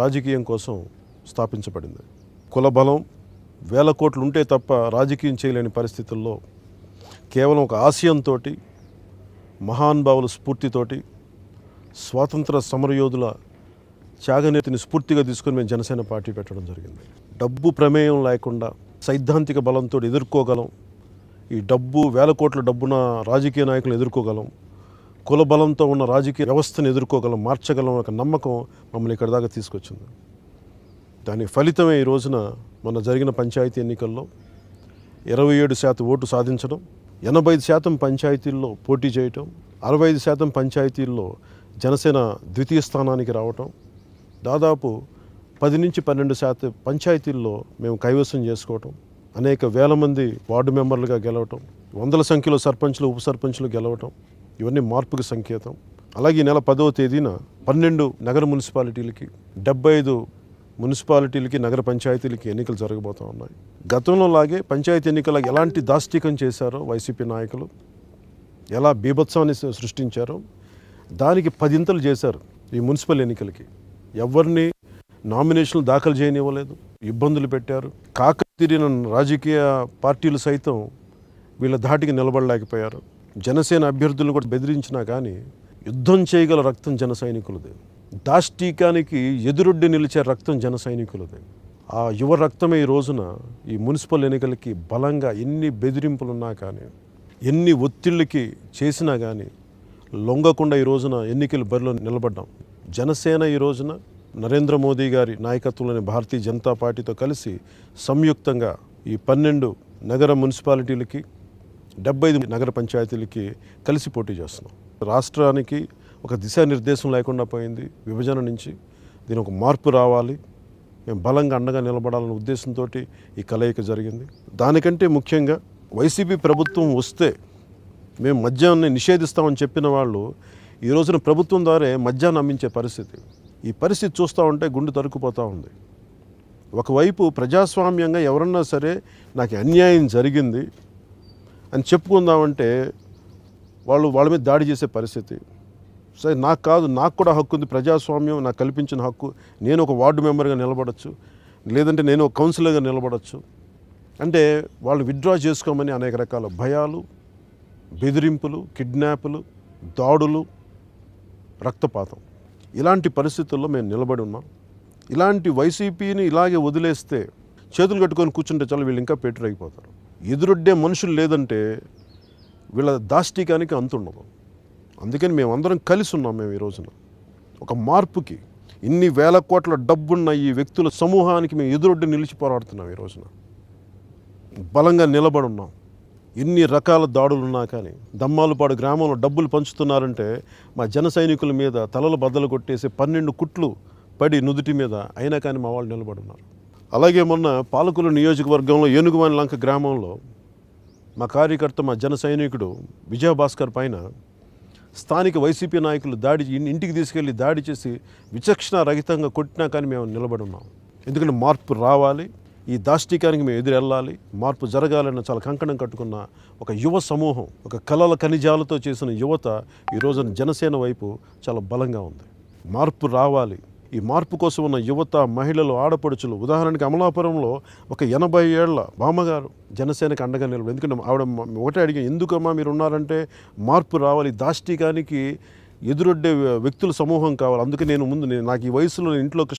రాజకీయం కోసం స్థాపించబడింది కులబలం వేల కోట్లు ఉంటే తప్ప రాజకీయం చేయలేని పరిస్థితుల్లో కేవలం ఒక ఆశయంతో మహానుభావుల స్ఫూర్తితోటి స్వాతంత్ర సమరయోధుల త్యాగనేతిని స్ఫూర్తిగా తీసుకొని మేము జనసేన పార్టీ పెట్టడం జరిగింది డబ్బు ప్రమేయం లేకుండా సైద్ధాంతిక బలంతో ఎదుర్కోగలం ఈ డబ్బు వేల కోట్ల డబ్బున రాజకీయ నాయకులు ఎదుర్కోగలం కులబలంతో ఉన్న రాజకీయ వ్యవస్థను ఎదుర్కోగలం మార్చగలం ఒక నమ్మకం మమ్మల్ని ఇక్కడ దాకా తీసుకొచ్చింది దాని ఫలితమే ఈ రోజున మొన్న జరిగిన పంచాయతీ ఎన్నికల్లో ఇరవై ఏడు శాతం ఓటు సాధించడం ఎనభై శాతం పంచాయతీల్లో పోటీ చేయటం అరవై ఐదు శాతం పంచాయతీల్లో జనసేన ద్వితీయ స్థానానికి రావటం దాదాపు పది నుంచి పన్నెండు శాతం పంచాయతీల్లో మేము కైవసం చేసుకోవటం అనేక వేల మంది వార్డు మెంబర్లుగా గెలవటం వందల సంఖ్యలో సర్పంచ్లు ఉప సర్పంచ్లు గెలవటం ఇవన్నీ మార్పుకి సంకేతం అలాగే ఈ నెల పదవ తేదీన పన్నెండు నగర మున్సిపాలిటీలకి డెబ్బై ఐదు మున్సిపాలిటీలకి నగర పంచాయతీలకి ఎన్నికలు జరగబోతూ ఉన్నాయి గతంలో లాగే పంచాయతీ ఎన్నికలకు ఎలాంటి దాష్టికం చేశారో వైసీపీ నాయకులు ఎలా బీభత్సాన్ని సృష్టించారో దానికి పదింతలు చేశారు ఈ మున్సిపల్ ఎన్నికలకి ఎవరిని నామినేషన్లు దాఖలు చేయనివ్వలేదు ఇబ్బందులు పెట్టారు కాక తిరిగిన రాజకీయ పార్టీలు సైతం వీళ్ళ ధాటికి నిలబడలేకపోయారు జనసేన అభ్యర్థులను కూడా బెదిరించినా కానీ యుద్ధం చేయగల రక్తం జన సైనికులదే దాష్టీకానికి ఎదురొడ్డి నిలిచే రక్తం జన సైనికులదే ఆ యువ రక్తమే ఈ రోజున ఈ మున్సిపల్ ఎన్నికలకి బలంగా ఎన్ని బెదిరింపులున్నా కానీ ఎన్ని ఒత్తిళ్ళకి చేసినా కానీ లొంగకుండా ఈ రోజున ఎన్నికల బరిలో నిలబడ్డాం జనసేన ఈ రోజున నరేంద్ర మోదీ గారి నాయకత్వంలోని భారతీయ జనతా పార్టీతో కలిసి సంయుక్తంగా ఈ పన్నెండు నగర మున్సిపాలిటీలకి డెబ్బై ఐదు నగర పంచాయతీలకి కలిసి పోటీ చేస్తున్నాం రాష్ట్రానికి ఒక దిశానిర్దేశం లేకుండా పోయింది విభజన నుంచి దీని ఒక మార్పు రావాలి మేము బలంగా అండగా నిలబడాలనే ఉద్దేశంతో ఈ కలయిక జరిగింది దానికంటే ముఖ్యంగా వైసీపీ ప్రభుత్వం వస్తే మేము మద్యాన్ని నిషేధిస్తామని చెప్పిన వాళ్ళు ఈ రోజున ప్రభుత్వం ద్వారా మద్యాన్ని అమ్మించే పరిస్థితి ఈ పరిస్థితి చూస్తూ ఉంటే గుండె తరుక్కుపోతూ ఉంది ఒకవైపు ప్రజాస్వామ్యంగా ఎవరన్నా సరే నాకు అన్యాయం జరిగింది అని చెప్పుకుందామంటే వాళ్ళు వాళ్ళ మీద దాడి చేసే పరిస్థితి సరే నాకు కాదు నాకు కూడా హక్కు ఉంది ప్రజాస్వామ్యం నాకు కల్పించిన హక్కు నేను ఒక వార్డు మెంబర్గా నిలబడచ్చు లేదంటే నేను ఒక కౌన్సిలర్గా నిలబడచ్చు అంటే వాళ్ళు విత్డ్రా చేసుకోమని అనేక రకాల భయాలు బెదిరింపులు కిడ్నాపులు దాడులు రక్తపాతం ఇలాంటి పరిస్థితుల్లో మేము నిలబడి ఉన్నాం ఇలాంటి వైసీపీని ఇలాగే వదిలేస్తే చేతులు కట్టుకొని కూర్చుంటే చాలా వీళ్ళు ఇంకా పెట్టురైపోతారు ఎదురొడ్డే మనుషులు లేదంటే వీళ్ళ దాష్టికానికి అంతుండదు అందుకని మేమందరం కలిసి ఉన్నాం మేము ఈ రోజున ఒక మార్పుకి ఇన్ని వేల కోట్ల డబ్బున్న ఈ వ్యక్తుల సమూహానికి మేము ఎదురొడ్డి నిలిచి పోరాడుతున్నాం ఈ రోజున బలంగా నిలబడున్నాం ఎన్ని రకాల దాడులున్నా కానీ దమ్మాలపాడు గ్రామంలో డబ్బులు పంచుతున్నారంటే మా జన సైనికుల మీద తలలు బద్దలు కొట్టేసి పన్నెండు కుట్లు పడి నుదుటి మీద అయినా కానీ మా వాళ్ళు నిలబడున్నారు అలాగే మొన్న పాలకుల నియోజకవర్గంలో ఏనుగువాని లంక గ్రామంలో మా కార్యకర్త మా జన సైనికుడు విజయభాస్కర్ పైన స్థానిక వైసీపీ నాయకులు దాడి ఇంటికి తీసుకెళ్ళి దాడి చేసి విచక్షణ రహితంగా కొట్టినా కానీ మేము నిలబడి ఉన్నాం ఎందుకంటే మార్పు రావాలి ఈ దాష్టీకానికి మేము ఎదురెళ్ళాలి మార్పు జరగాలన్న చాలా కంకణం కట్టుకున్న ఒక యువ సమూహం ఒక కళల ఖనిజాలతో చేసిన యువత ఈరోజున జనసేన వైపు చాలా బలంగా ఉంది మార్పు రావాలి ఈ మార్పు కోసం ఉన్న యువత మహిళలు ఆడపడుచులు ఉదాహరణకి అమలాపురంలో ఒక ఎనభై ఏళ్ల బామ్మగారు జనసేనకు అండగా నిలబడి ఎందుకంటే ఆవిడ ఒకటే అడిగా ఎందుకమ్మా మీరు ఉన్నారంటే మార్పు రావాలి దాష్టికానికి ఎదురొడ్డే వ్యక్తుల సమూహం కావాలి అందుకే నేను ముందు నాకు ఈ వయసులో ఇంట్లో